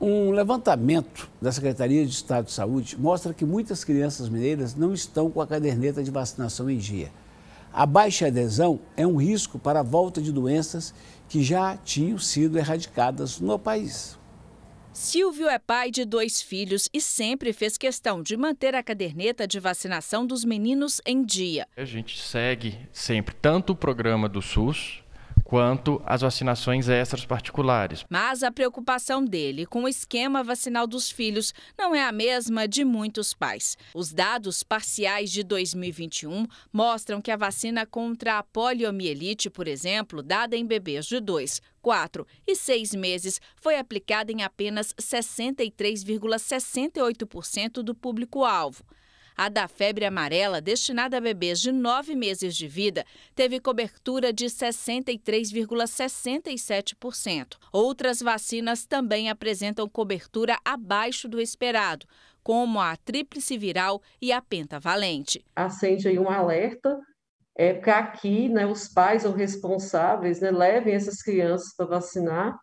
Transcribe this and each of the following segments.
Um levantamento da Secretaria de Estado de Saúde mostra que muitas crianças mineiras não estão com a caderneta de vacinação em dia. A baixa adesão é um risco para a volta de doenças que já tinham sido erradicadas no país. Silvio é pai de dois filhos e sempre fez questão de manter a caderneta de vacinação dos meninos em dia. A gente segue sempre tanto o programa do SUS, quanto às vacinações extras particulares. Mas a preocupação dele com o esquema vacinal dos filhos não é a mesma de muitos pais. Os dados parciais de 2021 mostram que a vacina contra a poliomielite, por exemplo, dada em bebês de 2, 4 e 6 meses, foi aplicada em apenas 63,68% do público-alvo. A da febre amarela, destinada a bebês de 9 meses de vida, teve cobertura de 63,67%. Outras vacinas também apresentam cobertura abaixo do esperado, como a tríplice viral e a pentavalente. Acende aí um alerta é, para que né, os pais ou responsáveis né, levem essas crianças para vacinar,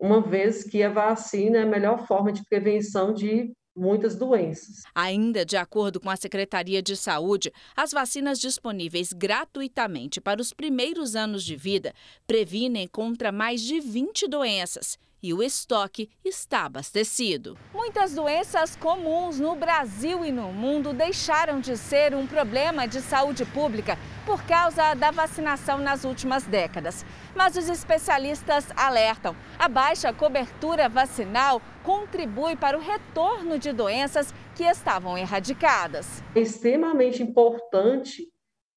uma vez que a vacina é a melhor forma de prevenção de muitas doenças. Ainda de acordo com a Secretaria de Saúde, as vacinas disponíveis gratuitamente para os primeiros anos de vida previnem contra mais de 20 doenças e o estoque está abastecido. Muitas doenças comuns no Brasil e no mundo deixaram de ser um problema de saúde pública por causa da vacinação nas últimas décadas. Mas os especialistas alertam: a baixa cobertura vacinal contribui para o retorno de doenças que estavam erradicadas. É extremamente importante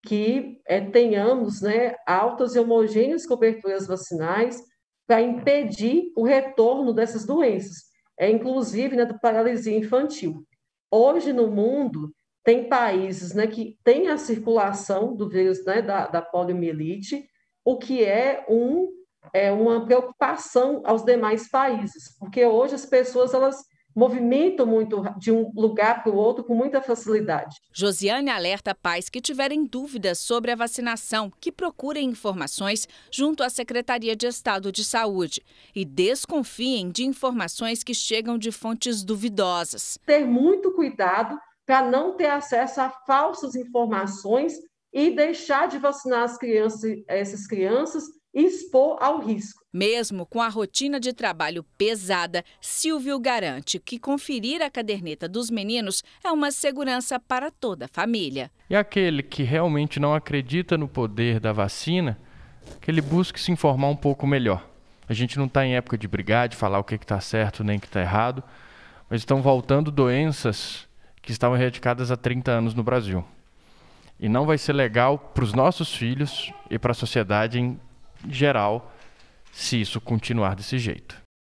que é, tenhamos né, altas e homogêneas coberturas vacinais para impedir o retorno dessas doenças, é, inclusive né, da paralisia infantil. Hoje, no mundo, tem países né, que têm a circulação do vírus né, da, da poliomielite, o que é, um, é uma preocupação aos demais países, porque hoje as pessoas elas movimentam muito de um lugar para o outro com muita facilidade. Josiane alerta pais que tiverem dúvidas sobre a vacinação que procurem informações junto à Secretaria de Estado de Saúde e desconfiem de informações que chegam de fontes duvidosas. Ter muito cuidado para não ter acesso a falsas informações e deixar de vacinar as crianças, essas crianças expor ao risco. Mesmo com a rotina de trabalho pesada, Silvio garante que conferir a caderneta dos meninos é uma segurança para toda a família. E aquele que realmente não acredita no poder da vacina, que ele busque se informar um pouco melhor. A gente não está em época de brigar, de falar o que está certo nem o que está errado, mas estão voltando doenças que estavam erradicadas há 30 anos no Brasil. E não vai ser legal para os nossos filhos e para a sociedade em geral se isso continuar desse jeito.